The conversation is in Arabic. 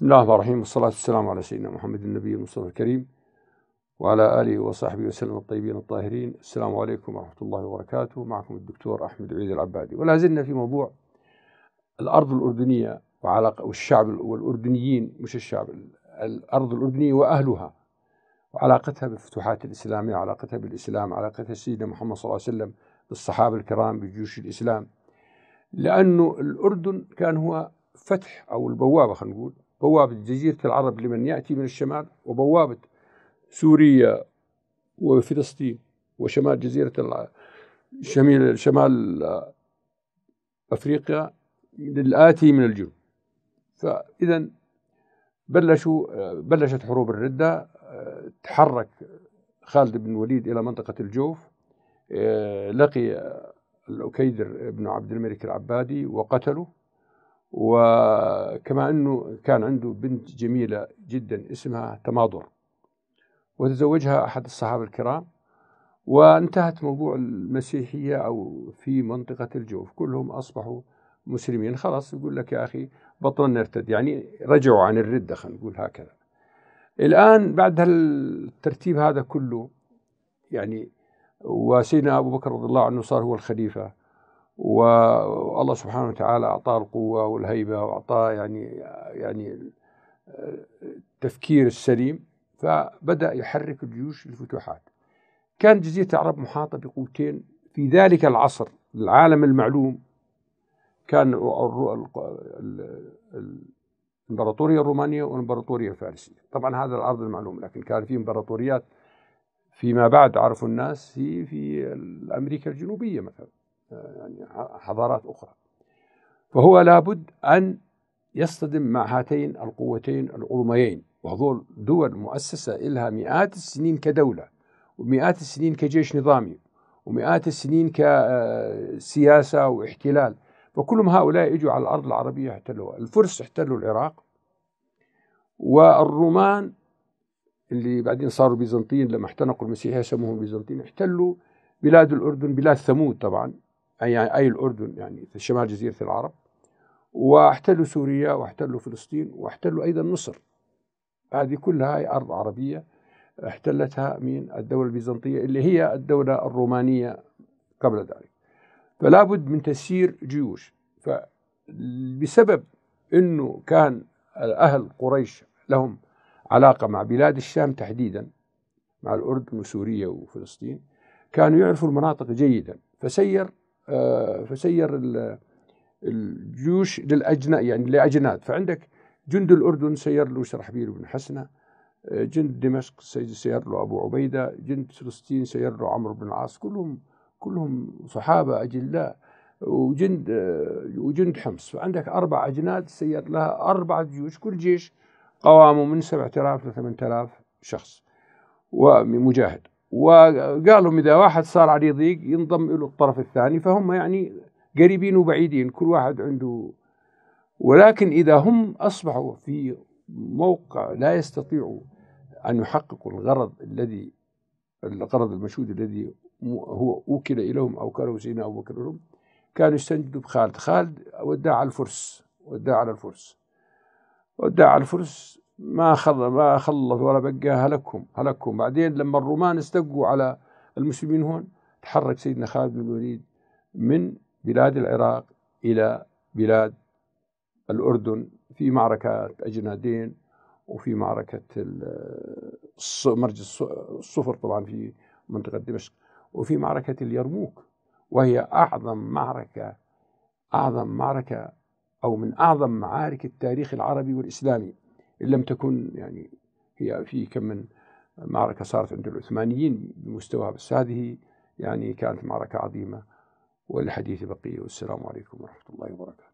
بسم الله الرحمن الرحيم والصلاة والسلام على سيدنا محمد النبي المصطفى الكريم وعلى آله وصحبه وسلم الطيبين الطاهرين السلام عليكم ورحمة الله وبركاته معكم الدكتور أحمد عيد العبادي ولا زلنا في موضوع الأرض الأردنية وعلاقة والشعب والأردنيين مش الشعب الأرض الأردنية وأهلها وعلاقتها بالفتوحات الإسلامية علاقتها بالإسلام علاقتها سيدنا محمد صلى الله عليه وسلم بالصحابة الكرام بجيوش الإسلام لأنه الأردن كان هو فتح أو البوابة خلينا نقول بوابة جزيرة العرب لمن يأتي من الشمال وبوابة سوريا وفلسطين وشمال جزيرة شمال شمال أفريقيا للآتي من الجنوب فإذا بلشوا بلشت حروب الردة تحرك خالد بن وليد إلى منطقة الجوف لقي الأكيدر بن عبد الملك العبادي وقتله وكما أنه كان عنده بنت جميلة جدا اسمها تماضر وتزوجها أحد الصحابة الكرام وانتهت موضوع المسيحية أو في منطقة الجوف كلهم أصبحوا مسلمين خلاص يقول لك يا أخي بطلنا نرتد يعني رجعوا عن الردة خلينا نقول هكذا الآن بعد الترتيب هذا كله يعني وسيدنا أبو بكر رضي الله عنه صار هو الخليفة والله سبحانه وتعالى أعطاه القوة والهيبة وأعطاه يعني يعني التفكير السليم فبدأ يحرك الجيوش للفتوحات كان جزيرة العرب محاطة بقوتين في ذلك العصر العالم المعلوم كان الامبراطورية الرومانية والامبراطورية الفارسية طبعا هذا العرض المعلوم لكن كان في امبراطوريات فيما بعد عرفوا الناس في في أمريكا الجنوبية مثلا يعني حضارات أخرى فهو لابد أن يصطدم مع هاتين القوتين العظميين وهذول دول مؤسسة لها مئات السنين كدولة ومئات السنين كجيش نظامي ومئات السنين كسياسة آه، واحتلال فكلهم هؤلاء اجوا على الأرض العربية احتلوها الفرس احتلوا العراق والرومان اللي بعدين صاروا بيزنطيين لما احتنقوا المسيحية سموهم بيزنطيين احتلوا بلاد الأردن بلاد ثمود طبعا يعني أي الأردن يعني في شمال جزيرة العرب واحتلوا سوريا واحتلوا فلسطين واحتلوا أيضا مصر هذه كلها هي أرض عربية احتلتها من الدولة البيزنطية اللي هي الدولة الرومانية قبل ذلك فلا بد من تسيير جيوش فبسبب أنه كان أهل قريش لهم علاقة مع بلاد الشام تحديدا مع الأردن وسوريا وفلسطين كانوا يعرفوا المناطق جيدا فسير آه، فسير الجيوش للأجناء يعني لأجناد فعندك جند الأردن سير له شرحبيل بن حسنة آه، جند دمشق سير له أبو عبيدة جند فلسطين سير له عمرو بن العاص كلهم كلهم صحابة أجلاء وجند آه، وجند حمص فعندك أربع أجناد سير لها أربعة جيوش كل جيش قوامه من 7000 ل 8000 شخص ومجاهد وقال لهم إذا واحد صار عليه ضيق ينضم له الطرف الثاني فهم يعني قريبين وبعيدين كل واحد عنده ولكن إذا هم أصبحوا في موقع لا يستطيعوا أن يحققوا الغرض الذي الغرض المشهود الذي هو وكل إليهم أو كانوا سيدنا أبو بكر لهم كانوا يستنجدوا بخالد خالد ودع على الفرس ودع على الفرس ودع على الفرس ما ما خلص ولا بقى هلكهم هلكهم بعدين لما الرومان استقوا على المسلمين هون تحرك سيدنا خالد بن الوليد من بلاد العراق إلى بلاد الأردن في معركة أجنادين وفي معركة مرج الصفر طبعا في منطقة دمشق وفي معركة اليرموك وهي أعظم معركة أعظم معركة أو من أعظم معارك التاريخ العربي والإسلامي إن لم تكن يعني هي في كم من معركة صارت عند العثمانيين بمستواها بس هذه يعني كانت معركة عظيمة والحديث بقية والسلام عليكم ورحمة الله وبركاته